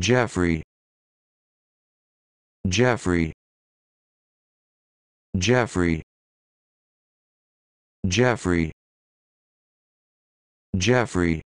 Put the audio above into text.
Jeffrey Jeffrey Jeffrey Jeffrey Jeffrey